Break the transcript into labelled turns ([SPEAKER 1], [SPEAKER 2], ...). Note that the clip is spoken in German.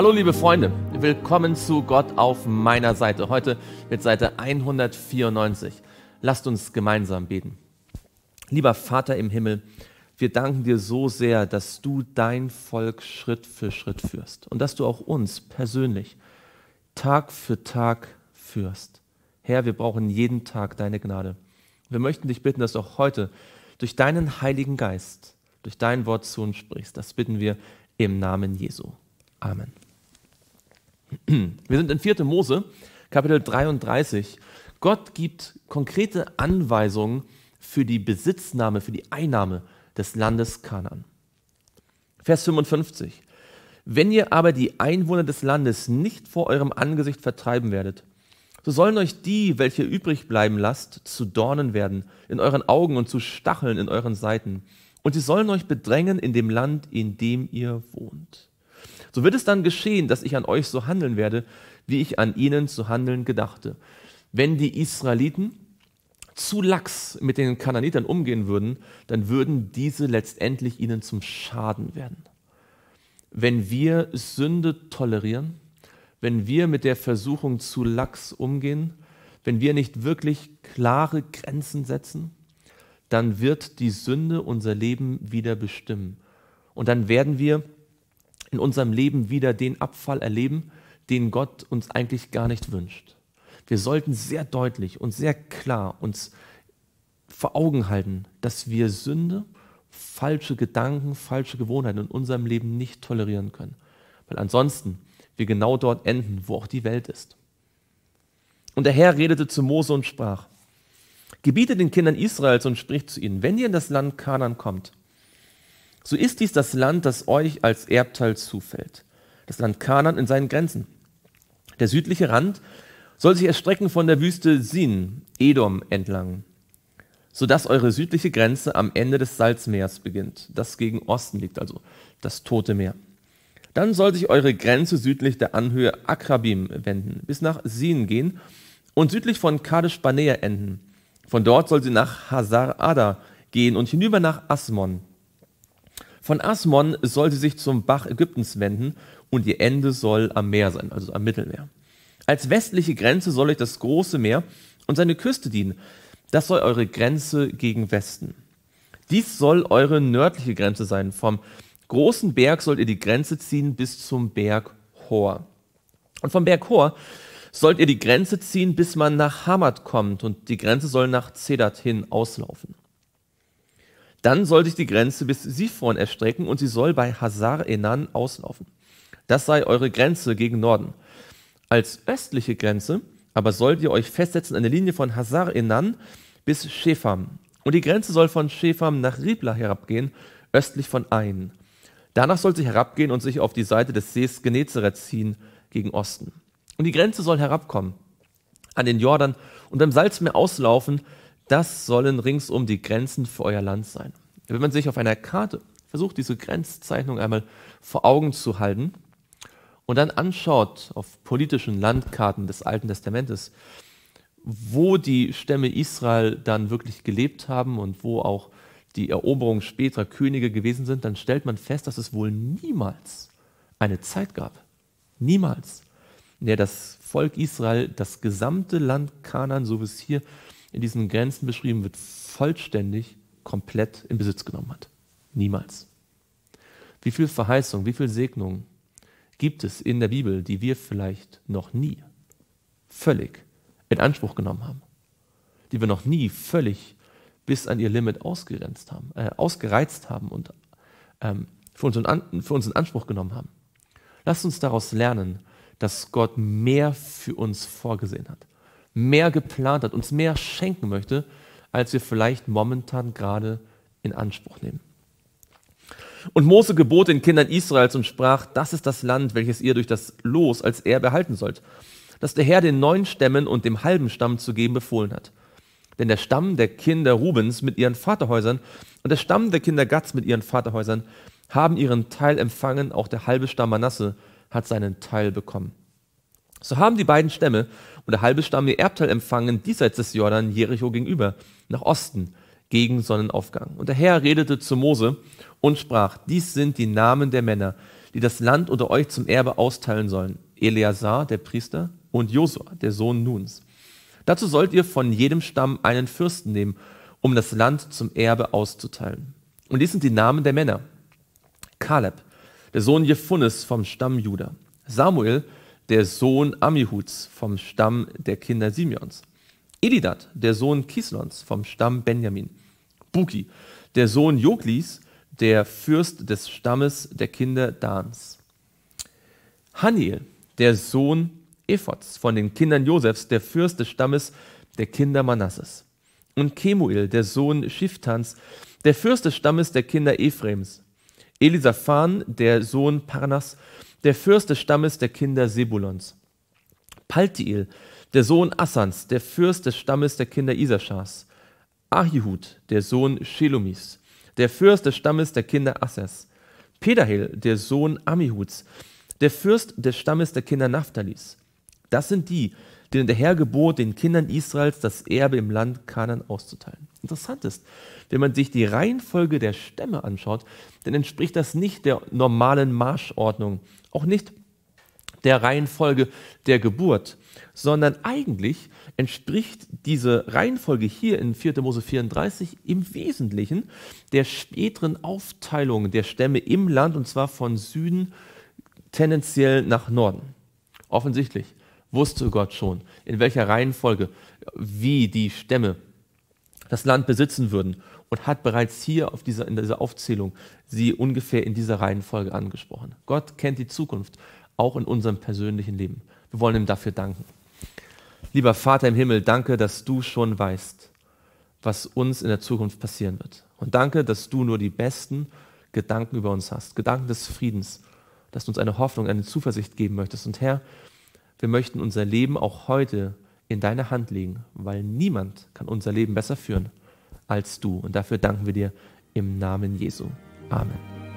[SPEAKER 1] Hallo liebe Freunde, willkommen zu Gott auf meiner Seite. Heute mit Seite 194. Lasst uns gemeinsam beten. Lieber Vater im Himmel, wir danken dir so sehr, dass du dein Volk Schritt für Schritt führst und dass du auch uns persönlich Tag für Tag führst. Herr, wir brauchen jeden Tag deine Gnade. Wir möchten dich bitten, dass du auch heute durch deinen Heiligen Geist, durch dein Wort zu uns sprichst. Das bitten wir im Namen Jesu. Amen. Wir sind in 4. Mose, Kapitel 33. Gott gibt konkrete Anweisungen für die Besitznahme, für die Einnahme des Landes Kanan. Vers 55. Wenn ihr aber die Einwohner des Landes nicht vor eurem Angesicht vertreiben werdet, so sollen euch die, welche übrig bleiben lasst, zu Dornen werden in euren Augen und zu Stacheln in euren Seiten. Und sie sollen euch bedrängen in dem Land, in dem ihr wohnt. So wird es dann geschehen, dass ich an euch so handeln werde, wie ich an ihnen zu handeln gedachte. Wenn die Israeliten zu lax mit den Kananitern umgehen würden, dann würden diese letztendlich ihnen zum Schaden werden. Wenn wir Sünde tolerieren, wenn wir mit der Versuchung zu lax umgehen, wenn wir nicht wirklich klare Grenzen setzen, dann wird die Sünde unser Leben wieder bestimmen. Und dann werden wir in unserem Leben wieder den Abfall erleben, den Gott uns eigentlich gar nicht wünscht. Wir sollten sehr deutlich und sehr klar uns vor Augen halten, dass wir Sünde, falsche Gedanken, falsche Gewohnheiten in unserem Leben nicht tolerieren können. Weil ansonsten wir genau dort enden, wo auch die Welt ist. Und der Herr redete zu Mose und sprach, Gebiete den Kindern Israels und spricht zu ihnen, wenn ihr in das Land Kanan kommt, so ist dies das Land, das euch als Erbteil zufällt. Das Land Kanan in seinen Grenzen. Der südliche Rand soll sich erstrecken von der Wüste Sin, Edom, entlang, sodass eure südliche Grenze am Ende des Salzmeers beginnt, das gegen Osten liegt, also das Tote Meer. Dann soll sich eure Grenze südlich der Anhöhe Akrabim wenden, bis nach Sin gehen und südlich von Kadesh banea enden. Von dort soll sie nach Hazar Ada gehen und hinüber nach Asmon. Von Asmon soll sie sich zum Bach Ägyptens wenden und ihr Ende soll am Meer sein, also am Mittelmeer. Als westliche Grenze soll euch das große Meer und seine Küste dienen. Das soll eure Grenze gegen Westen. Dies soll eure nördliche Grenze sein. Vom großen Berg sollt ihr die Grenze ziehen bis zum Berg Hor. Und vom Berg Hor sollt ihr die Grenze ziehen, bis man nach Hamad kommt. Und die Grenze soll nach Zedat hin auslaufen. Dann soll sich die Grenze bis Siphon erstrecken und sie soll bei Hazar Enan auslaufen. Das sei eure Grenze gegen Norden. Als östliche Grenze aber sollt ihr euch festsetzen an der Linie von Hazar Enan bis Schefam. Und die Grenze soll von Schefam nach Ribla herabgehen, östlich von Ain. Danach soll sie herabgehen und sich auf die Seite des Sees Genezareth ziehen, gegen Osten. Und die Grenze soll herabkommen, an den Jordan und beim Salzmeer auslaufen, das sollen ringsum die Grenzen für euer Land sein. Wenn man sich auf einer Karte versucht, diese Grenzzeichnung einmal vor Augen zu halten und dann anschaut auf politischen Landkarten des Alten Testamentes, wo die Stämme Israel dann wirklich gelebt haben und wo auch die Eroberungen späterer Könige gewesen sind, dann stellt man fest, dass es wohl niemals eine Zeit gab, niemals, in der das Volk Israel das gesamte Land Kanan, so wie es hier in diesen Grenzen beschrieben wird, vollständig, komplett in Besitz genommen hat. Niemals. Wie viel Verheißung, wie viel Segnung gibt es in der Bibel, die wir vielleicht noch nie völlig in Anspruch genommen haben, die wir noch nie völlig bis an ihr Limit ausgerenzt haben, äh, ausgereizt haben und ähm, für, uns in, für uns in Anspruch genommen haben. Lasst uns daraus lernen, dass Gott mehr für uns vorgesehen hat mehr geplant hat, uns mehr schenken möchte, als wir vielleicht momentan gerade in Anspruch nehmen. Und Mose gebot den Kindern Israels und sprach, das ist das Land, welches ihr durch das Los als Erbe halten sollt, das der Herr den neun Stämmen und dem halben Stamm zu geben befohlen hat. Denn der Stamm der Kinder Rubens mit ihren Vaterhäusern und der Stamm der Kinder Gatz mit ihren Vaterhäusern haben ihren Teil empfangen, auch der halbe Stamm Manasse hat seinen Teil bekommen. So haben die beiden Stämme und der halbe Stamm ihr Erbteil empfangen diesseits des Jordan Jericho gegenüber, nach Osten, gegen Sonnenaufgang. Und der Herr redete zu Mose und sprach, dies sind die Namen der Männer, die das Land unter euch zum Erbe austeilen sollen. Eleazar, der Priester, und Josua, der Sohn Nuns. Dazu sollt ihr von jedem Stamm einen Fürsten nehmen, um das Land zum Erbe auszuteilen. Und dies sind die Namen der Männer. Kaleb, der Sohn Jephunes vom Stamm Juda. Samuel, der Sohn Amihuds vom Stamm der Kinder Simeons. Elidad, der Sohn Kislons vom Stamm Benjamin. Buki, der Sohn Joglis, der Fürst des Stammes der Kinder Dans. Haniel, der Sohn Ephods von den Kindern Josefs, der Fürst des Stammes der Kinder Manasses. Und Kemuel, der Sohn Schiftans, der Fürst des Stammes der Kinder Ephraims. Elisaphan, der Sohn Parnas der Fürst des Stammes der Kinder Sebulons. Paltiel, der Sohn Assans, der Fürst des Stammes der Kinder Isaschars. Ahihud, der Sohn Shelomis, der Fürst des Stammes der Kinder Assers. Pedahel, der Sohn Amihuds, der Fürst des Stammes der Kinder Naphtalis. Das sind die, denen der Herr gebot, den Kindern Israels das Erbe im Land Kanan auszuteilen. Interessant ist, wenn man sich die Reihenfolge der Stämme anschaut, dann entspricht das nicht der normalen Marschordnung, auch nicht der Reihenfolge der Geburt, sondern eigentlich entspricht diese Reihenfolge hier in 4. Mose 34 im Wesentlichen der späteren Aufteilung der Stämme im Land und zwar von Süden tendenziell nach Norden. Offensichtlich wusste Gott schon, in welcher Reihenfolge, wie die Stämme das Land besitzen würden und hat bereits hier auf dieser, in dieser Aufzählung sie ungefähr in dieser Reihenfolge angesprochen. Gott kennt die Zukunft, auch in unserem persönlichen Leben. Wir wollen ihm dafür danken. Lieber Vater im Himmel, danke, dass du schon weißt, was uns in der Zukunft passieren wird. Und danke, dass du nur die besten Gedanken über uns hast, Gedanken des Friedens, dass du uns eine Hoffnung, eine Zuversicht geben möchtest. Und Herr, wir möchten unser Leben auch heute in deine Hand legen, weil niemand kann unser Leben besser führen als du. Und dafür danken wir dir im Namen Jesu. Amen.